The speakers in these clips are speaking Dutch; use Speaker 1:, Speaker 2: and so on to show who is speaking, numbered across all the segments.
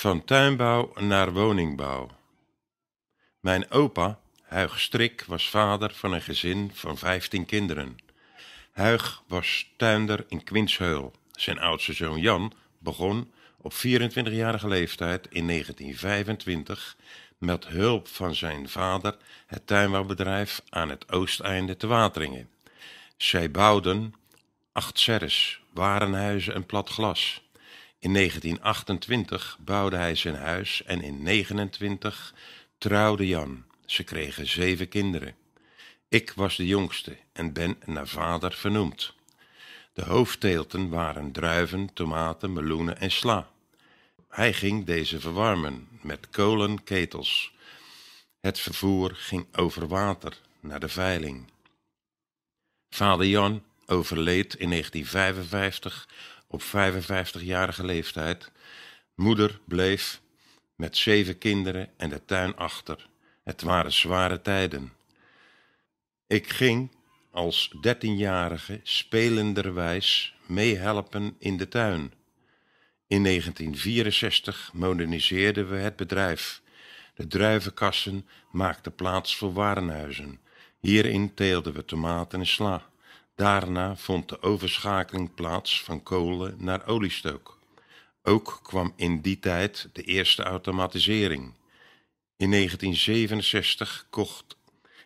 Speaker 1: Van tuinbouw naar woningbouw. Mijn opa, Huig Strik, was vader van een gezin van vijftien kinderen. Huig was tuinder in Quinsheul. Zijn oudste zoon Jan begon op 24-jarige leeftijd in 1925 met hulp van zijn vader het tuinbouwbedrijf aan het oosteinde te Wateringen. Zij bouwden acht serres, warenhuizen en plat glas. In 1928 bouwde hij zijn huis en in 1929 trouwde Jan. Ze kregen zeven kinderen. Ik was de jongste en ben naar vader vernoemd. De hoofdteelten waren druiven, tomaten, meloenen en sla. Hij ging deze verwarmen met kolenketels. Het vervoer ging over water naar de veiling. Vader Jan overleed in 1955 op 55-jarige leeftijd. Moeder bleef met zeven kinderen en de tuin achter. Het waren zware tijden. Ik ging als dertienjarige spelenderwijs meehelpen in de tuin. In 1964 moderniseerden we het bedrijf. De druivenkassen maakten plaats voor warenhuizen. Hierin teelden we tomaten en sla. Daarna vond de overschakeling plaats van kolen naar oliestook. Ook kwam in die tijd de eerste automatisering. In 1967 kocht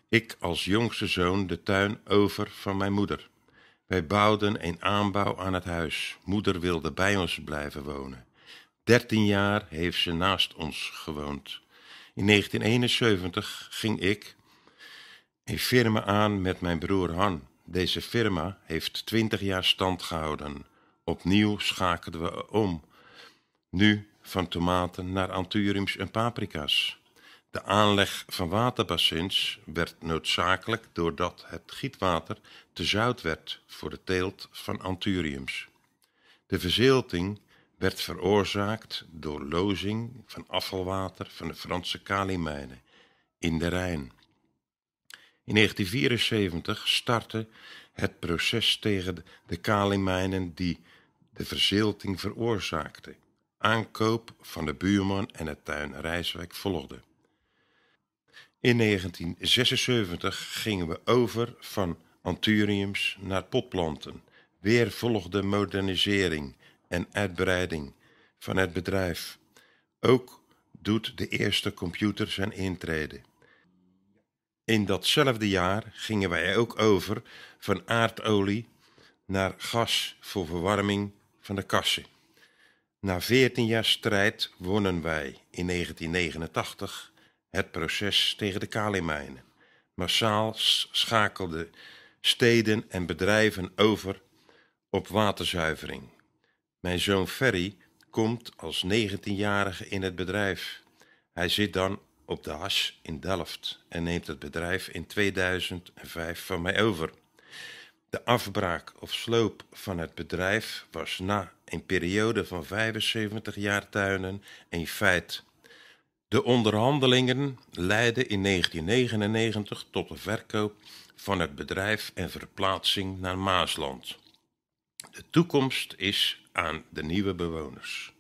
Speaker 1: ik als jongste zoon de tuin over van mijn moeder. Wij bouwden een aanbouw aan het huis. Moeder wilde bij ons blijven wonen. Dertien jaar heeft ze naast ons gewoond. In 1971 ging ik een firma aan met mijn broer Han. Deze firma heeft twintig jaar stand gehouden. Opnieuw schakelden we om. Nu van tomaten naar anthuriums en paprika's. De aanleg van waterbassins werd noodzakelijk doordat het gietwater te zout werd voor de teelt van anthuriums. De verzilting werd veroorzaakt door lozing van afvalwater van de Franse Kalimijnen in de Rijn. In 1974 startte het proces tegen de kalimijnen die de verzilting veroorzaakte. Aankoop van de buurman en het tuin Rijswijk volgde. In 1976 gingen we over van anthuriums naar potplanten. Weer volgde modernisering en uitbreiding van het bedrijf. Ook doet de eerste computer zijn intrede. In datzelfde jaar gingen wij ook over van aardolie naar gas voor verwarming van de kassen. Na 14 jaar strijd wonnen wij in 1989 het proces tegen de Kalimijnen. Massaal schakelden steden en bedrijven over op waterzuivering. Mijn zoon Ferry komt als 19-jarige in het bedrijf. Hij zit dan op de as in Delft en neemt het bedrijf in 2005 van mij over. De afbraak of sloop van het bedrijf was na een periode van 75 jaar tuinen een feit. De onderhandelingen leidden in 1999 tot de verkoop van het bedrijf en verplaatsing naar Maasland. De toekomst is aan de nieuwe bewoners.